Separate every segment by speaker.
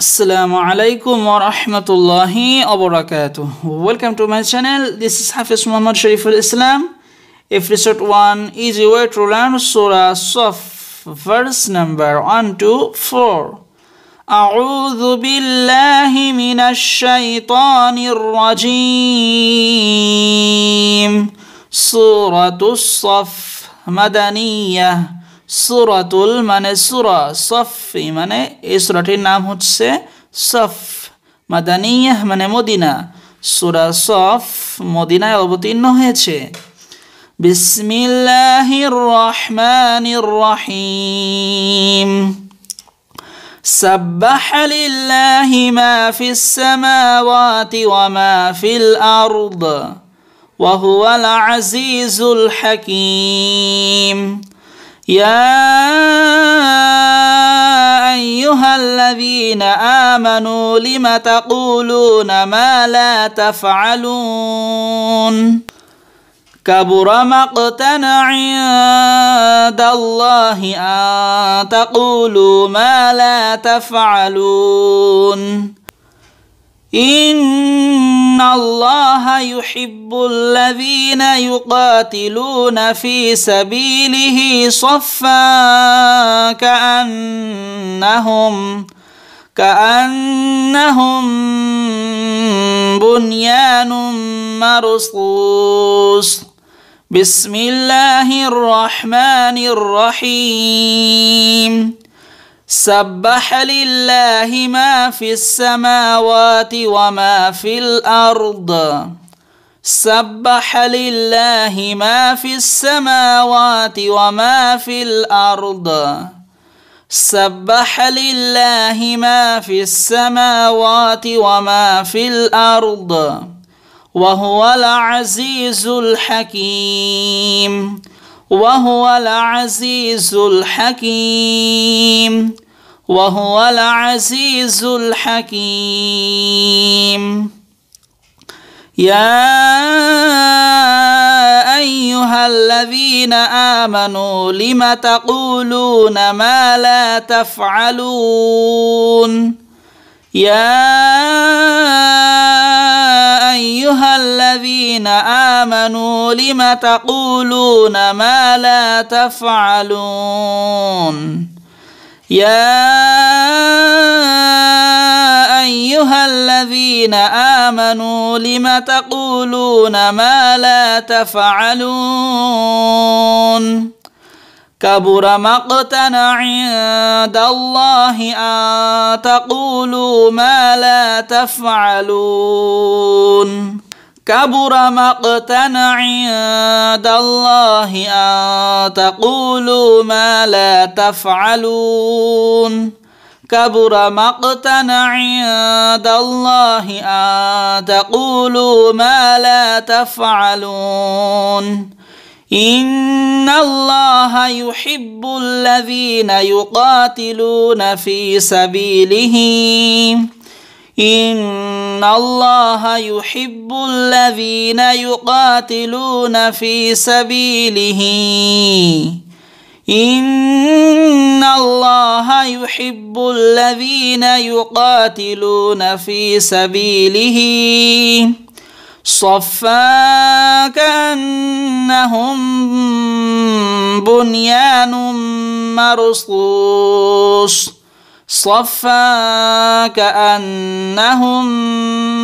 Speaker 1: Assalamu alaikum wa rahmatullahi wa barakatuh. Welcome to my channel. This is Hafiz Muhammad Sharif al Islam. If research one easy way to learn Surah Saf, verse number 1 to 4. أعوذ بالله من الشيطان الرجيم سورة الصف مدنيه সুরাতুল মানে সুরা সফি মানে এই সুরাটির নাম হচ্ছে সফ মাদানিয়াহ মানে মদিনা সুরা সফ মদিনায় অবতীর্ণ হয়েছে বিসমিল্লাহির রহমানির রহিম سبح لله ما في السماوات وما في الأرض وهو العزيز الحكيم يا ايها الذين امنوا لم تقولون ما لا تفعلون كبر مقتا عند الله ان تقولوا ما لا تفعلون إن ان الله يحب الذين يقاتلون في سبيله صفا كانهم كانهم بنيان مرصوص بسم الله الرحمن الرحيم سبح لله ما في السماوات وما في الارض سبح لله ما في السماوات وما في الارض سبح لله ما في السماوات وما في الارض وهو العزيز الحكيم وهو العزيز الحكيم وهو العزيز الحكيم يا ايها الذين امنوا لم تقولون ما لا تفعلون يا ايها الذين امنوا لم تقولون ما لا تفعلون يا ايها الذين امنوا لم تقولون ما لا تفعلون كبر مقتا عند الله ان تقولوا ما لا تفعلون كبر مقتا عند الله ان تقولوا ما لا تفعلون كبر مقتا عند الله ان تقولوا ما لا تفعلون ان الله يحب الذين يقاتلون في سبيله ان الله يحب الذين يقاتلون في سبيله ان الله يحب الذين يقاتلون في سبيله صفا كأنهم بنيان مرصوص صفا كأنهم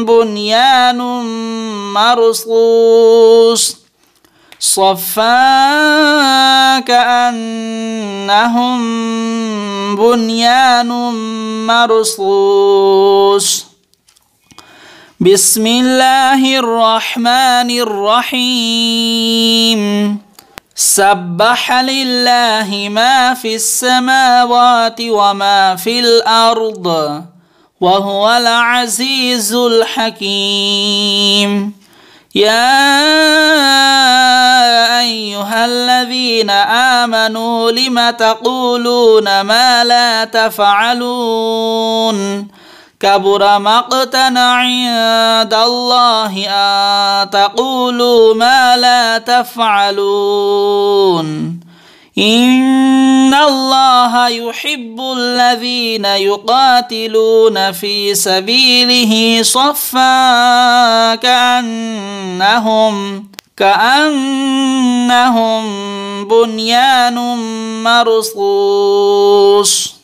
Speaker 1: بنيان مرصوص صفا كأنهم بنيان مرصوص بسم الله الرحمن الرحيم سبح لله ما في السماوات وما في الارض وهو العزيز الحكيم يا ايها الذين امنوا لم تقولون ما لا تفعلون كبر مقتا عند الله ان تقولوا ما لا تفعلون ان الله يحب الذين يقاتلون في سبيله صفا كانهم كانهم بنيان مرصوص